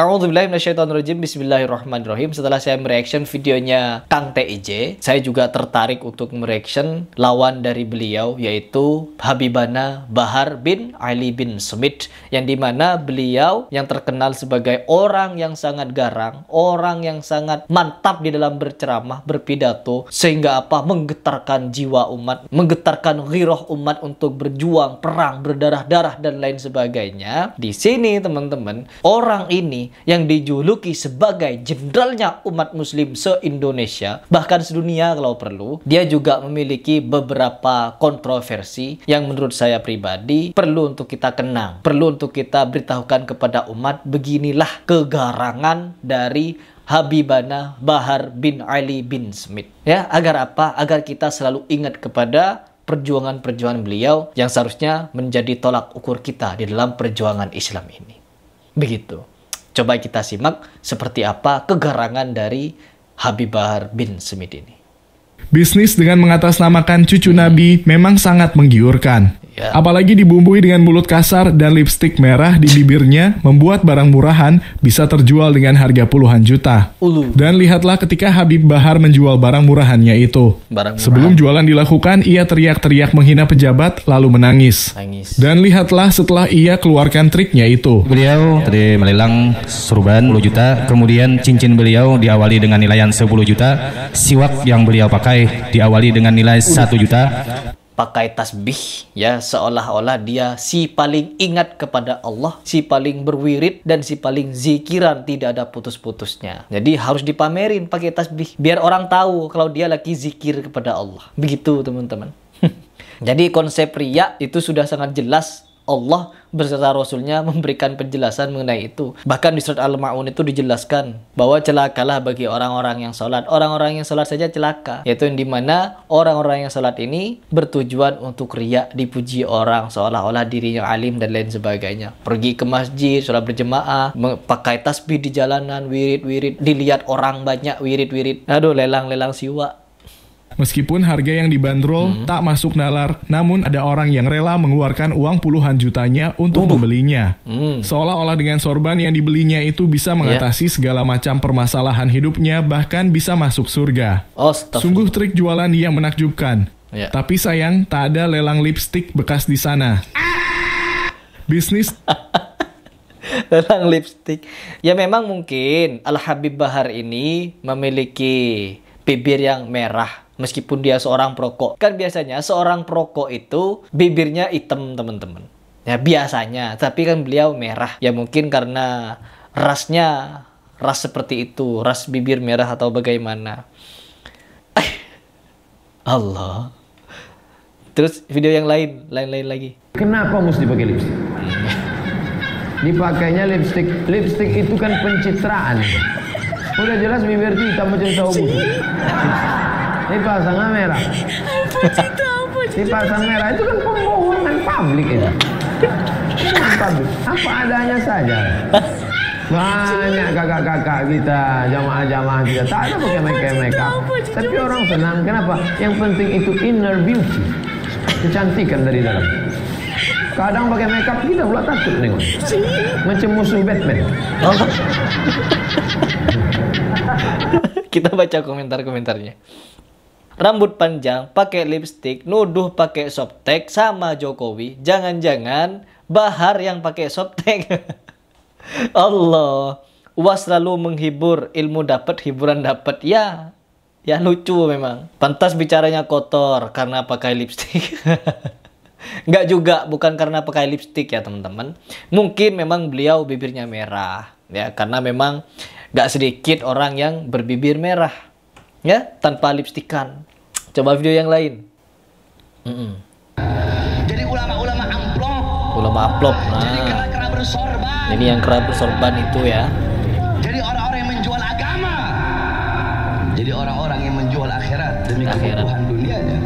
Bismillahirrahmanirrahim Setelah saya mereaction videonya Kang TIJ Saya juga tertarik untuk mereaction lawan dari beliau Yaitu Habibana Bahar bin Ali bin Smith Yang dimana beliau yang terkenal sebagai orang yang sangat garang Orang yang sangat mantap di dalam berceramah, berpidato Sehingga apa? Menggetarkan jiwa umat Menggetarkan giroh umat untuk berjuang, perang, berdarah-darah dan lain sebagainya Di sini teman-teman Orang ini yang dijuluki sebagai jenderalnya umat muslim se-Indonesia bahkan sedunia kalau perlu dia juga memiliki beberapa kontroversi yang menurut saya pribadi perlu untuk kita kenang perlu untuk kita beritahukan kepada umat beginilah kegarangan dari Habibana Bahar bin Ali bin Smith ya agar apa agar kita selalu ingat kepada perjuangan-perjuangan beliau yang seharusnya menjadi tolak ukur kita di dalam perjuangan Islam ini. Begitu. Coba kita simak seperti apa kegarangan dari Habib Bahar bin Smith ini. Bisnis dengan mengatasnamakan cucu Nabi memang sangat menggiurkan. Yeah. Apalagi dibumbui dengan mulut kasar dan lipstik merah di bibirnya membuat barang murahan bisa terjual dengan harga puluhan juta. Ulu. Dan lihatlah ketika Habib Bahar menjual barang murahannya itu. Barang murahan. Sebelum jualan dilakukan, ia teriak-teriak menghina pejabat lalu menangis. Nangis. Dan lihatlah setelah ia keluarkan triknya itu. Beliau ya. tadi melelang surban 10 juta, kemudian cincin beliau diawali dengan nilaian 10 juta, siwak yang beliau pakai diawali dengan nilai 1 juta, pakai tasbih ya seolah-olah dia si paling ingat kepada Allah, si paling berwirid dan si paling zikiran tidak ada putus-putusnya. Jadi harus dipamerin pakai tasbih biar orang tahu kalau dia lagi zikir kepada Allah. Begitu teman-teman. Jadi konsep riak itu sudah sangat jelas Allah berserta Rasulnya memberikan penjelasan mengenai itu. Bahkan di surat Al-Ma'un itu dijelaskan bahwa celakalah bagi orang-orang yang sholat. Orang-orang yang sholat saja celaka. Yaitu yang dimana orang-orang yang sholat ini bertujuan untuk riak dipuji orang seolah-olah dirinya alim dan lain sebagainya. Pergi ke masjid, sholat berjemaah, pakai tasbih di jalanan, wirid-wirid, dilihat orang banyak wirid-wirid. Aduh, lelang-lelang siwa Meskipun harga yang dibanderol hmm. tak masuk nalar, namun ada orang yang rela mengeluarkan uang puluhan jutanya untuk uh. membelinya. Hmm. Seolah-olah dengan sorban yang dibelinya itu bisa ya. mengatasi yeah. segala macam permasalahan hidupnya, bahkan bisa masuk surga. Oh, Sungguh trik jualan yang menakjubkan. Yeah. Tapi sayang, tak ada lelang lipstick bekas di sana. Bisnis lelang lipstick. Ya memang mungkin Al Habib Bahar ini memiliki bibir yang merah meskipun dia seorang perokok. Kan biasanya seorang perokok itu bibirnya hitam, teman-teman. Ya biasanya, tapi kan beliau merah. Ya mungkin karena rasnya ras seperti itu, ras bibir merah atau bagaimana. Allah. Terus video yang lain, lain-lain lagi. Kenapa mesti pakai lipstick? Hmm. Dipakainya lipstick, lipstick itu kan pencitraan. Udah jelas bibir tuh hitam macam tahu busuk. Ini pasangan merah. Ini pasangan merah itu kan pembohongan publik ya publik. Apa adanya saja. Banyak kakak-kakak kita, jamaah-jamaah kita. Tak ada pakai make mereka Tapi orang senang. Kenapa? Yang penting itu inner beauty. Kecantikan dari dalam. Kadang pakai makeup kita gitu pula takut nih. Macam musuh Batman. Oh. kita baca komentar-komentarnya. Rambut panjang, pakai lipstick, nuduh pakai softtek sama Jokowi. Jangan-jangan Bahar yang pakai softtek. Allah. Uas selalu menghibur, ilmu dapat, hiburan dapat. Ya, ya lucu memang. Pantas bicaranya kotor karena pakai lipstick. Nggak juga, bukan karena pakai lipstick ya teman-teman. Mungkin memang beliau bibirnya merah ya karena memang nggak sedikit orang yang berbibir merah ya tanpa lipstikan. Coba video yang lain. Mm -mm. Jadi ulama-ulama amplop. Ulama amplop. Nah. Jadi kera-kera bersorban. Ini yang kera bersorban itu ya. Jadi orang-orang yang menjual agama. Jadi orang-orang yang menjual akhirat demi akhirat. kebutuhan dunianya.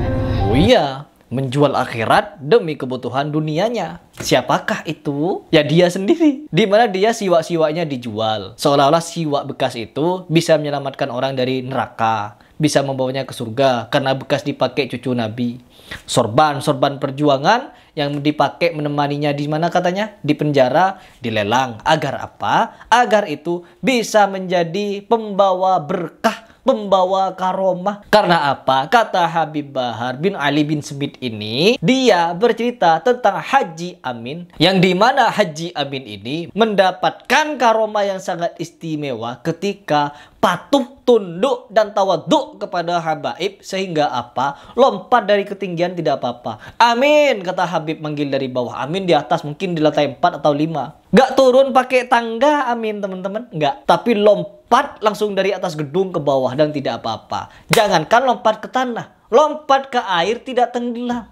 Oh iya menjual akhirat demi kebutuhan dunianya. Siapakah itu? Ya dia sendiri. Di mana dia siwa-siwanya dijual. Seolah-olah siwa bekas itu bisa menyelamatkan orang dari neraka, bisa membawanya ke surga karena bekas dipakai cucu Nabi. Sorban-sorban perjuangan yang dipakai menemaninya di mana katanya? Di penjara, dilelang. Agar apa? Agar itu bisa menjadi pembawa berkah pembawa karomah. Karena apa? Kata Habib Bahar bin Ali bin Smith ini, dia bercerita tentang Haji Amin, yang dimana Haji Amin ini mendapatkan karomah yang sangat istimewa ketika patuh, tunduk, dan tawaduk kepada habaib. Sehingga apa? Lompat dari ketinggian tidak apa-apa. Amin, kata Habib manggil dari bawah. Amin di atas mungkin di lantai 4 atau 5. Gak turun pakai tangga, amin teman-teman. Gak, tapi lompat langsung dari atas gedung ke bawah dan tidak apa-apa. Jangankan lompat ke tanah, lompat ke air tidak tenggelam.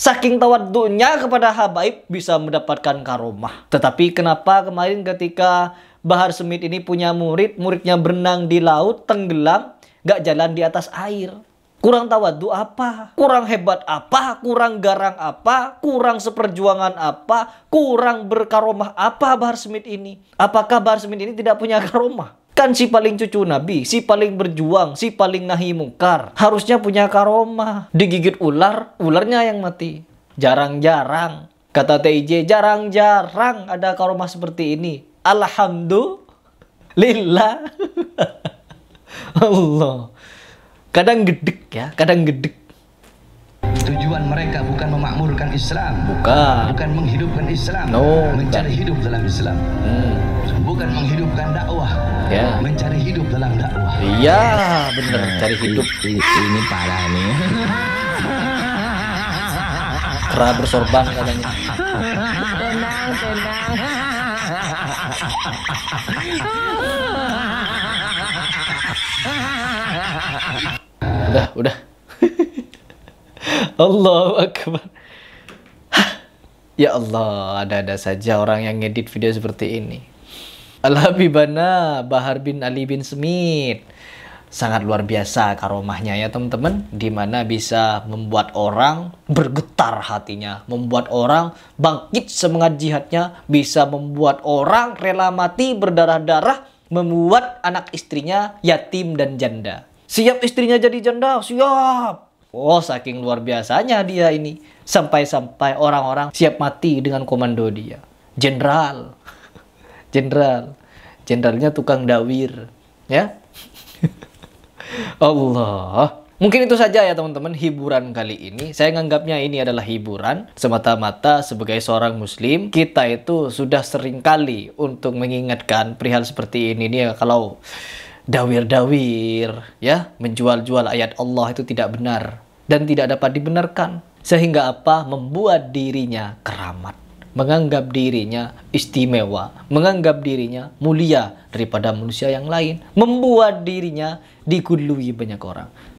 Saking tawadunya kepada habaib bisa mendapatkan karomah. Tetapi kenapa kemarin ketika Bahar Smith ini punya murid, muridnya berenang di laut, tenggelam, gak jalan di atas air. Kurang tawadu apa? Kurang hebat apa? Kurang garang apa? Kurang seperjuangan apa? Kurang berkaromah apa Bahar Smith ini? Apakah Bahar Smith ini tidak punya karomah? Kan si paling cucu Nabi, si paling berjuang, si paling nahi mungkar. Harusnya punya karomah. Digigit ular, ularnya yang mati. Jarang-jarang. Kata TIJ, jarang-jarang ada karomah seperti ini. Alhamdulillah. Allah. Kadang gedek ya, kadang gedek. Tujuan mereka bukan memakmurkan Islam, bukan, bukan menghidupkan Islam, no, mencari bukan. hidup dalam Islam, hmm. bukan menghidupkan dakwah, yeah. mencari hidup dalam dakwah. Iya, benar, cari hidup. Nah, ini parah nih. Kera bersorban katanya. Tenang, tenang udah, udah. Allahu Akbar. ya Allah, ada-ada saja orang yang ngedit video seperti ini. al Bahar bin Ali bin Smith sangat luar biasa karomahnya ya teman-teman dimana bisa membuat orang bergetar hatinya membuat orang bangkit semangat jihadnya bisa membuat orang rela mati berdarah-darah membuat anak istrinya yatim dan janda siap istrinya jadi janda siap Oh, saking luar biasanya dia ini. Sampai-sampai orang-orang siap mati dengan komando dia. Jenderal. Jenderal. Jenderalnya tukang dawir. Ya. Allah. Mungkin itu saja ya teman-teman hiburan kali ini. Saya nganggapnya ini adalah hiburan semata-mata sebagai seorang muslim. Kita itu sudah sering kali untuk mengingatkan perihal seperti ini nih ya, kalau dawir-dawir ya menjual-jual ayat Allah itu tidak benar dan tidak dapat dibenarkan sehingga apa membuat dirinya keramat menganggap dirinya istimewa, menganggap dirinya mulia daripada manusia yang lain, membuat dirinya digului banyak orang.